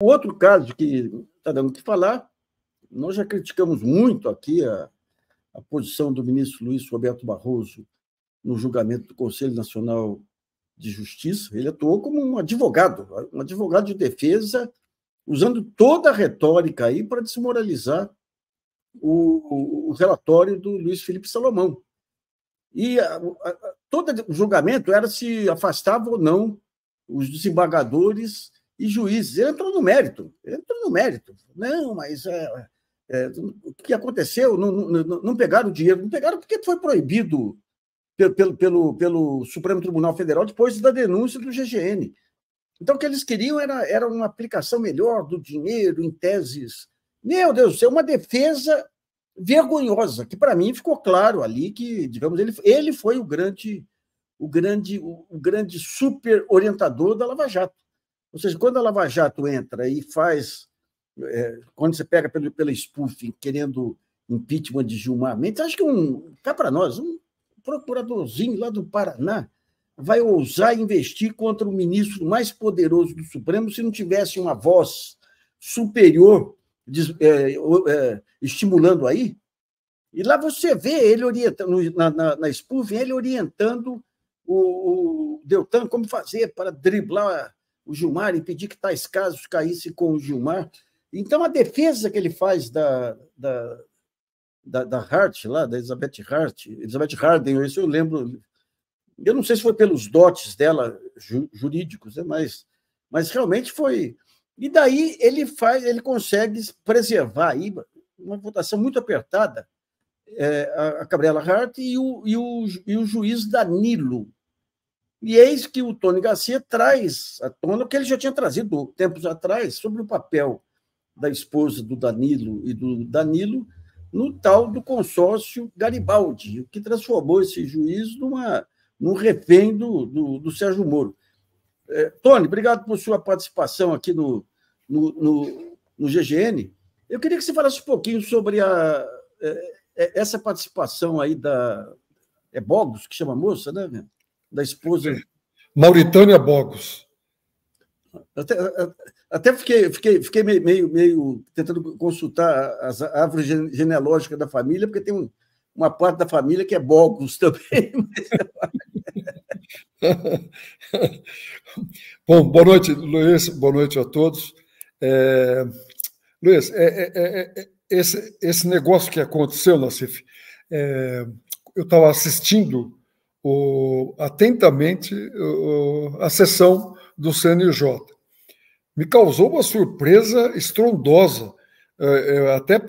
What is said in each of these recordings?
O outro caso que está dando o que falar, nós já criticamos muito aqui a, a posição do ministro Luiz Roberto Barroso no julgamento do Conselho Nacional de Justiça. Ele atuou como um advogado, um advogado de defesa, usando toda a retórica aí para desmoralizar o, o, o relatório do Luiz Felipe Salomão. E a, a, todo o julgamento era se afastava ou não os desembargadores e juízes. Entram entrou no mérito, entram entrou no mérito. Não, mas é, é, o que aconteceu? Não, não, não pegaram o dinheiro, não pegaram porque foi proibido pelo, pelo, pelo, pelo Supremo Tribunal Federal depois da denúncia do GGN. Então, o que eles queriam era, era uma aplicação melhor do dinheiro em teses. Meu Deus do céu, uma defesa vergonhosa, que para mim ficou claro ali que, digamos, ele, ele foi o grande, o grande, o, o grande super orientador da Lava Jato. Ou seja, quando a Lava Jato entra e faz. É, quando você pega pelo, pela spoofing, querendo impeachment de Gilmar Mendes, acho que um. Cá para nós, um procuradorzinho lá do Paraná vai ousar investir contra o ministro mais poderoso do Supremo se não tivesse uma voz superior de, é, é, estimulando aí? E lá você vê ele orientando, na, na, na spoofing, ele orientando o, o Deltan como fazer para driblar o Gilmar, impedir que tais casos caíssem com o Gilmar. Então, a defesa que ele faz da, da, da, da Hart, lá, da Elizabeth Hart, Elizabeth Harden, isso eu lembro, eu não sei se foi pelos dotes dela ju, jurídicos, né, mas, mas realmente foi. E daí ele faz, ele consegue preservar aí uma votação muito apertada, é, a, a Gabriela Hart e o, e, o, e o juiz Danilo, e eis que o Tony Garcia traz à tona o que ele já tinha trazido tempos atrás sobre o papel da esposa do Danilo e do Danilo no tal do consórcio Garibaldi, o que transformou esse juiz numa, num refém do, do, do Sérgio Moro. É, Tony, obrigado por sua participação aqui no, no, no, no, GGN. Eu queria que você falasse um pouquinho sobre a, é, é, essa participação aí da. É Bogos que chama a moça, né? da esposa. Mauritânia Bogos. Até, até fiquei, fiquei, fiquei meio, meio tentando consultar as árvores genealógicas da família, porque tem um, uma parte da família que é Bogos também. Bom, boa noite, Luiz, boa noite a todos. É, Luiz, é, é, é, é esse, esse negócio que aconteceu, Nassif, é, eu estava assistindo o, atentamente o, a sessão do CNJ. Me causou uma surpresa estrondosa, é, é, até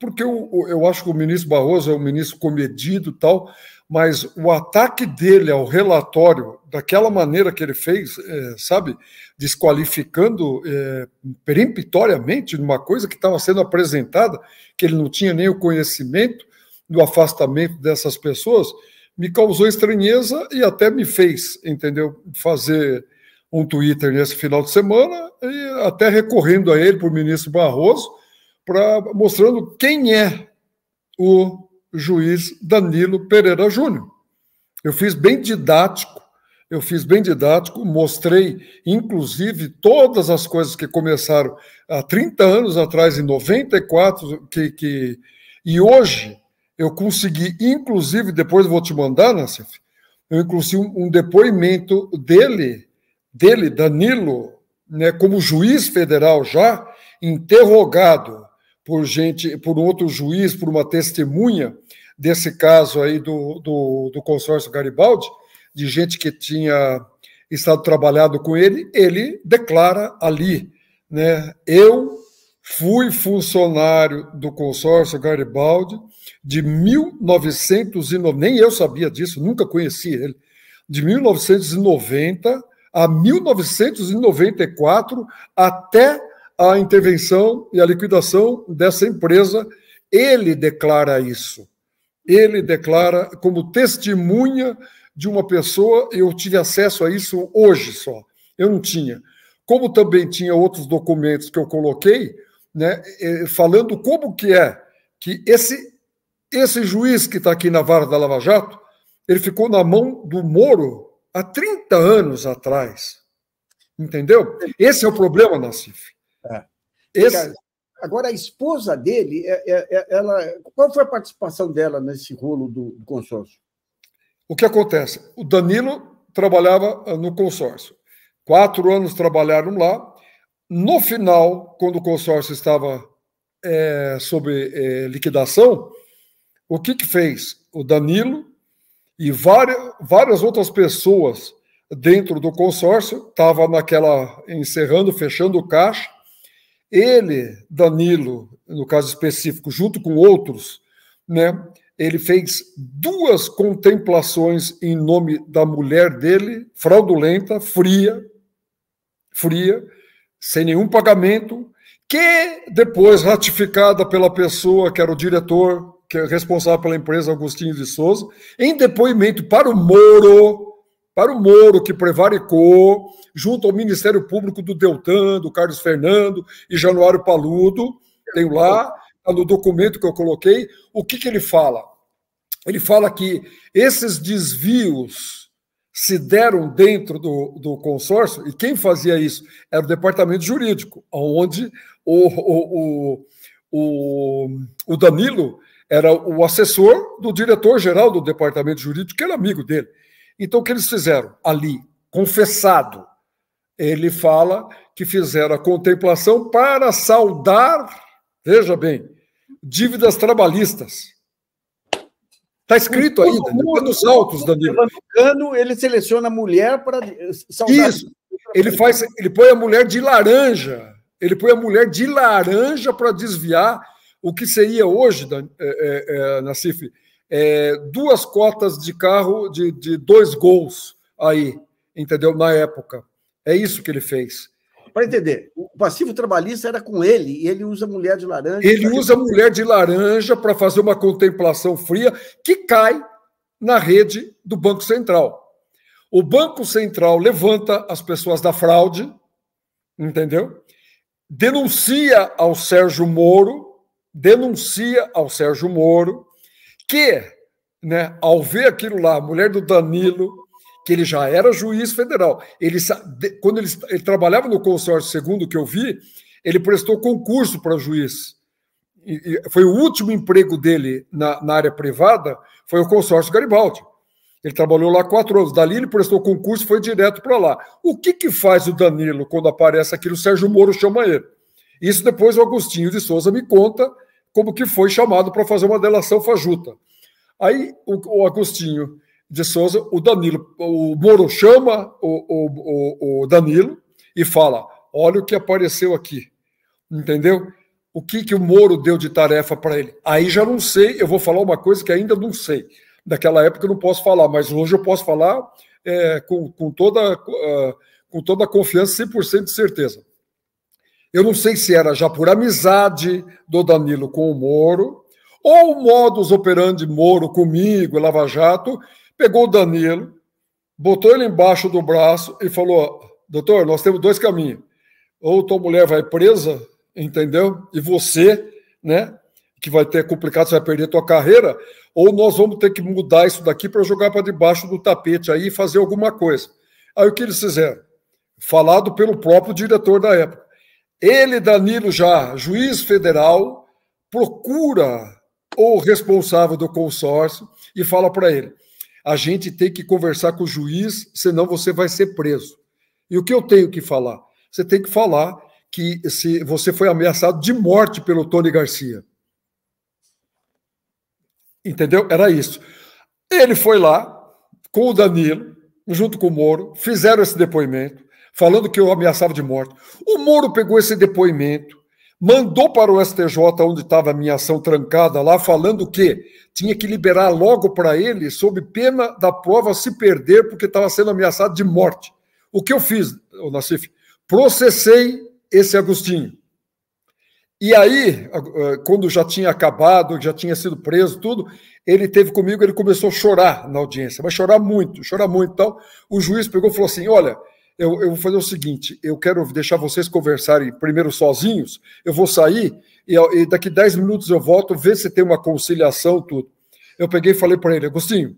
porque eu, eu acho que o ministro Barroso é um ministro comedido tal, mas o ataque dele ao relatório, daquela maneira que ele fez, é, sabe, desqualificando é, peremptoriamente uma coisa que estava sendo apresentada, que ele não tinha nem o conhecimento do afastamento dessas pessoas, me causou estranheza e até me fez, entendeu, fazer um Twitter nesse final de semana e até recorrendo a ele para o ministro Barroso para mostrando quem é o juiz Danilo Pereira Júnior. Eu fiz bem didático, eu fiz bem didático, mostrei inclusive todas as coisas que começaram há 30 anos atrás, em 94, que, que e hoje eu consegui, inclusive, depois vou te mandar, Nassif, né, eu inclusive um depoimento dele, dele, Danilo, né, como juiz federal já, interrogado por gente, por um outro juiz, por uma testemunha desse caso aí do, do, do consórcio Garibaldi, de gente que tinha estado trabalhado com ele, ele declara ali, né, eu Fui funcionário do consórcio Garibaldi de 1990, nem eu sabia disso, nunca conheci ele, de 1990 a 1994, até a intervenção e a liquidação dessa empresa. Ele declara isso. Ele declara como testemunha de uma pessoa, eu tive acesso a isso hoje só, eu não tinha. Como também tinha outros documentos que eu coloquei, né, eh, eh, falando como que é que esse, esse juiz que está aqui na vara da Lava Jato, ele ficou na mão do Moro há 30 anos atrás. Entendeu? Esse é o problema, Nassif. É. Esse... Agora, a esposa dele, é, é, é, ela, qual foi a participação dela nesse rolo do, do consórcio? O que acontece? O Danilo trabalhava ah, no consórcio. Quatro anos trabalharam lá, no final, quando o consórcio estava é, sob é, liquidação, o que, que fez? O Danilo e várias, várias outras pessoas dentro do consórcio estava naquela encerrando, fechando o caixa. Ele, Danilo, no caso específico, junto com outros, né, ele fez duas contemplações em nome da mulher dele, fraudulenta, fria, fria, sem nenhum pagamento, que depois ratificada pela pessoa que era o diretor, que é responsável pela empresa, Agostinho de Souza, em depoimento para o Moro, para o Moro que prevaricou, junto ao Ministério Público do Deltan, do Carlos Fernando e Januário Paludo, tenho lá, tá no documento que eu coloquei, o que, que ele fala? Ele fala que esses desvios se deram dentro do, do consórcio, e quem fazia isso era o departamento jurídico, onde o, o, o, o Danilo era o assessor do diretor-geral do departamento jurídico, que era amigo dele. Então, o que eles fizeram? Ali, confessado, ele fala que fizeram a contemplação para saldar, veja bem, dívidas trabalhistas. Está escrito ainda, está os autos, Danilo. Cano, ele seleciona a mulher para saudar. Isso. Ele faz, ele põe a mulher de laranja. Ele põe a mulher de laranja para desviar o que seria hoje, da, é, é, é, Nassif, é, duas cotas de carro de, de dois gols aí, entendeu? Na época. É isso que ele fez para entender, o passivo trabalhista era com ele e ele usa mulher de laranja. Ele usa mulher de laranja para fazer uma contemplação fria que cai na rede do Banco Central. O Banco Central levanta as pessoas da fraude, entendeu? Denuncia ao Sérgio Moro, denuncia ao Sérgio Moro que, né, ao ver aquilo lá, a mulher do Danilo, que ele já era juiz federal. Ele, quando ele, ele trabalhava no consórcio, segundo o que eu vi, ele prestou concurso para juiz. E, e foi o último emprego dele na, na área privada, foi o consórcio Garibaldi. Ele trabalhou lá quatro anos. Dali ele prestou concurso e foi direto para lá. O que, que faz o Danilo quando aparece aquilo? O Sérgio Moro chama ele. Isso depois o Agostinho de Souza me conta como que foi chamado para fazer uma delação fajuta. Aí o, o Agostinho de Souza, o Danilo, o Moro chama o, o, o, Danilo e fala: olha o que apareceu aqui, entendeu? O que, que o Moro deu de tarefa para ele? Aí já não sei, eu vou falar uma coisa que ainda não sei. Daquela época eu não posso falar, mas hoje eu posso falar é, com, com, toda, ah, com toda a confiança, 100% de certeza. Eu não sei se era já por amizade do Danilo com o Moro, ou o modus operandi Moro comigo, Lava Jato, pegou o Danilo, botou ele embaixo do braço e falou: Doutor, nós temos dois caminhos. Ou tua mulher vai presa, entendeu? E você, né, que vai ter complicado, você vai perder tua carreira, ou nós vamos ter que mudar isso daqui para jogar para debaixo do tapete aí e fazer alguma coisa. Aí o que eles fizeram? Falado pelo próprio diretor da época. Ele, Danilo, já juiz federal, procura o responsável do consórcio e fala para ele: a gente tem que conversar com o juiz, senão você vai ser preso. E o que eu tenho que falar? Você tem que falar que se você foi ameaçado de morte pelo Tony Garcia. Entendeu? Era isso. Ele foi lá com o Danilo, junto com o Moro, fizeram esse depoimento, falando que eu ameaçava de morte. O Moro pegou esse depoimento, mandou para o STJ, onde estava a minha ação trancada lá, falando que tinha que liberar logo para ele, sob pena da prova se perder, porque estava sendo ameaçado de morte. O que eu fiz, o Nassif? Processei esse Agostinho. E aí, quando já tinha acabado, já tinha sido preso, tudo, ele teve comigo, ele começou a chorar na audiência, mas chorar muito, chorar muito. Então, o juiz pegou e falou assim: olha eu, eu, vou fazer o seguinte: eu quero deixar vocês conversarem primeiro sozinhos. Eu vou sair e, e daqui 10 minutos eu volto, ver se tem uma conciliação, tudo. Eu peguei e falei para ele: Agostinho,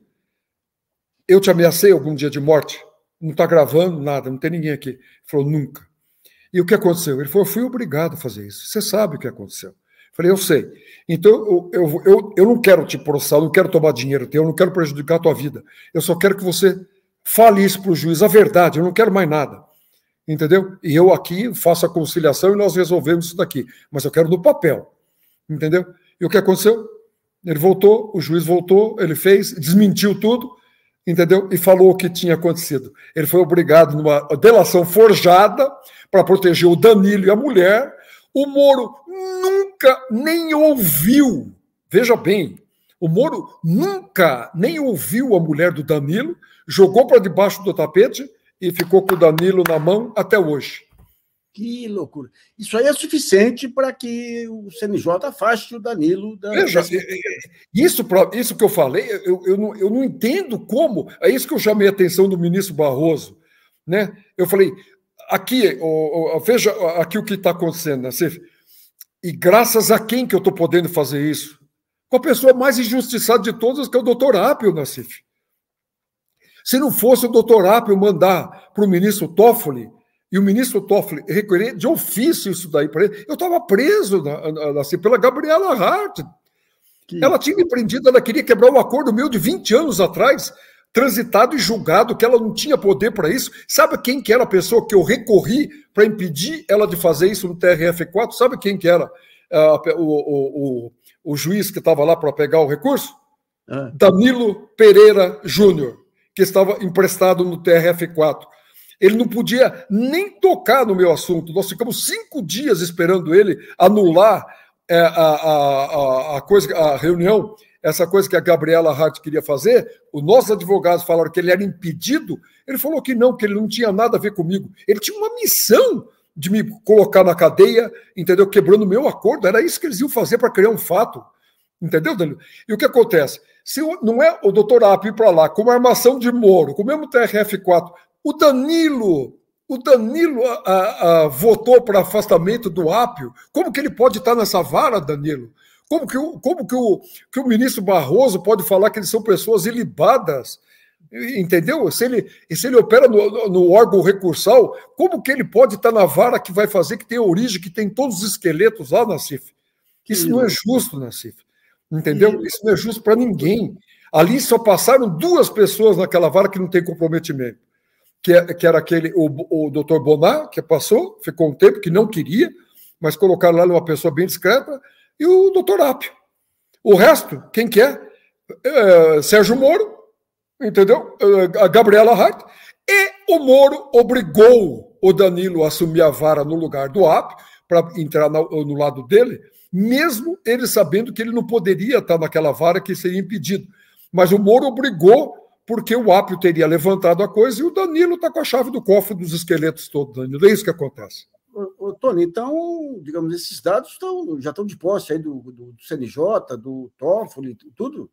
eu te ameacei algum dia de morte? Não está gravando nada, não tem ninguém aqui. Ele falou: Nunca. E o que aconteceu? Ele falou: Eu fui obrigado a fazer isso. Você sabe o que aconteceu. Eu falei, eu sei. Então, eu, eu, eu, eu não quero te processar, eu não quero tomar dinheiro teu, eu não quero prejudicar a tua vida. Eu só quero que você Fale isso para o juiz, a verdade, eu não quero mais nada. Entendeu? E eu aqui faço a conciliação e nós resolvemos isso daqui. Mas eu quero no papel. Entendeu? E o que aconteceu? Ele voltou, o juiz voltou, ele fez, desmentiu tudo, entendeu? E falou o que tinha acontecido. Ele foi obrigado numa delação forjada para proteger o Danilo e a mulher. O Moro nunca nem ouviu. Veja bem, o Moro nunca nem ouviu a mulher do Danilo jogou para debaixo do tapete e ficou com o Danilo na mão até hoje. Que loucura. Isso aí é suficiente para que o CNJ afaste o Danilo da. Veja, é, é, isso, isso que eu falei, eu, eu, não, eu não entendo como. É isso que eu chamei a atenção do ministro Barroso. Né? Eu falei, aqui, veja aqui o que está acontecendo. Né? e graças a quem que eu estou podendo fazer isso? Com a pessoa mais injustiçada de todas, que é o doutor Apio Nassif. Né, se não fosse o doutor Apio mandar para o ministro Toffoli, e o ministro Toffoli requerer de ofício isso daí para ele, eu estava preso na, na, assim, pela Gabriela Hart. Que... Ela tinha me prendido, ela queria quebrar um acordo meu de 20 anos atrás, transitado e julgado, que ela não tinha poder para isso. Sabe quem que era a pessoa que eu recorri para impedir ela de fazer isso no TRF4? Sabe quem que era ah, o, o, o, o, juiz que estava lá para pegar o recurso? Ah. Danilo Pereira Júnior que estava emprestado no TRF4. Ele não podia nem tocar no meu assunto. Nós ficamos cinco dias esperando ele anular é, a, a, a, coisa, a reunião, essa coisa que a Gabriela Hart queria fazer. Os nossos advogados falaram que ele era impedido. Ele falou que não, que ele não tinha nada a ver comigo. Ele tinha uma missão de me colocar na cadeia, entendeu? Quebrando o meu acordo. Era isso que eles iam fazer para criar um fato. Entendeu, Danilo? E o que acontece? Se não é o doutor Apo ir para lá com uma armação de Moro, com o mesmo TRF-4, o Danilo o Danilo a, a, a, votou para afastamento do Apio. Como que ele pode estar nessa vara, Danilo? Como, que o, como que, o, que o ministro Barroso pode falar que eles são pessoas ilibadas? Entendeu? Se ele, se ele opera no, no órgão recursal, como que ele pode estar na vara que vai fazer, que tem origem, que tem todos os esqueletos lá, na CIF? Isso não é justo, Nassif. Entendeu? Isso não é justo para ninguém. Ali só passaram duas pessoas naquela vara que não tem comprometimento. Que, é, que era aquele, o, o doutor Bonar, que passou, ficou um tempo que não queria, mas colocaram lá uma pessoa bem discreta, e o doutor Apio. O resto, quem que é? é Sérgio Moro, entendeu? É, a Gabriela Hart. E o Moro obrigou o Danilo a assumir a vara no lugar do Apio, para entrar no, no lado dele, mesmo ele sabendo que ele não poderia estar naquela vara que seria impedido. Mas o Moro obrigou, porque o Apio teria levantado a coisa e o Danilo está com a chave do cofre dos esqueletos todos, Danilo. É isso que acontece. Ô, ô, Tony, então, digamos, esses dados estão, já estão de posse aí do, do, do CNJ, do Toffoli, tudo?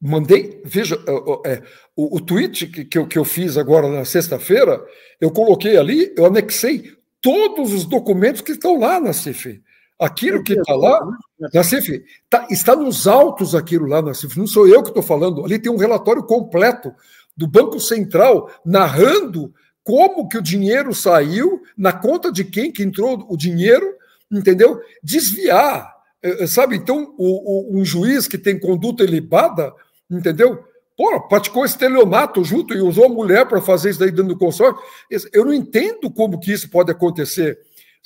Mandei, veja, é, o, o, tweet que, que, eu, que eu fiz agora na sexta-feira, eu coloquei ali, eu anexei todos os documentos que estão lá na CFE. Aquilo que está lá, na né? CIF, né, tá, está nos autos aquilo lá na né, CIF, não sou eu que estou falando. Ali tem um relatório completo do Banco Central narrando como que o dinheiro saiu, na conta de quem que entrou o dinheiro, entendeu? Desviar, eh, eh, sabe? Então, o, o, um juiz que tem conduta ilibada, entendeu? Pô, praticou estelionato junto e usou a mulher para fazer isso daí dentro do consórcio. Eu não entendo como que isso pode acontecer.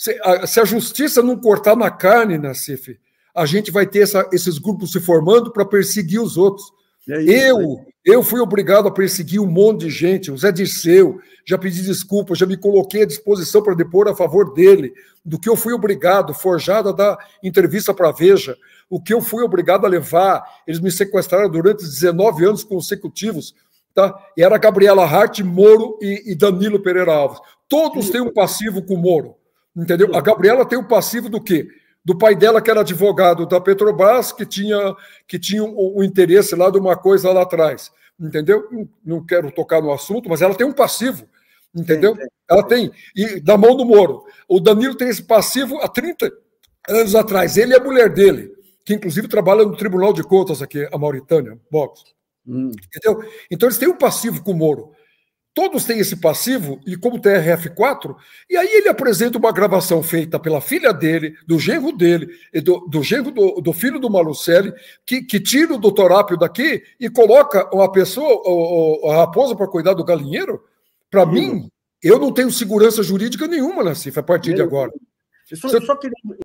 Se a, se a justiça não cortar na carne, Nassif, a gente vai ter essa, esses grupos se formando para perseguir os outros. É isso, eu, é eu fui obrigado a perseguir um monte de gente, o Zé Dirceu, já pedi desculpa, já me coloquei à disposição para depor a favor dele, do que eu fui obrigado, forjada da entrevista para Veja, o que eu fui obrigado a levar, eles me sequestraram durante 19 anos consecutivos, tá? E era Gabriela Hart, Moro e, e Danilo Pereira Alves. Todos têm um passivo com o Moro. Entendeu? A Gabriela tem o passivo do quê? Do pai dela, que era advogado da Petrobras, que tinha que tinha o, um, um interesse lá de uma coisa lá atrás. Entendeu? Não, quero tocar no assunto, mas ela tem um passivo. Entendeu? Ela tem. E da mão do Moro. O Danilo tem esse passivo há 30 anos atrás. Ele é a mulher dele, que inclusive trabalha no Tribunal de Contas aqui, a Mauritânia, Box. Hum. Entendeu? Então eles têm um passivo com o Moro. Todos têm esse passivo, e como TRF4, e aí ele apresenta uma gravação feita pela filha dele, do genro dele, do, do genro do, do, filho do Malucelli, que, que tira o doutor Apio daqui e coloca uma pessoa, o, o, a raposa, para cuidar do galinheiro. Para mim, eu não tenho segurança jurídica nenhuma, Nacifa, a partir eu, de agora. Eu só, Você... eu só queria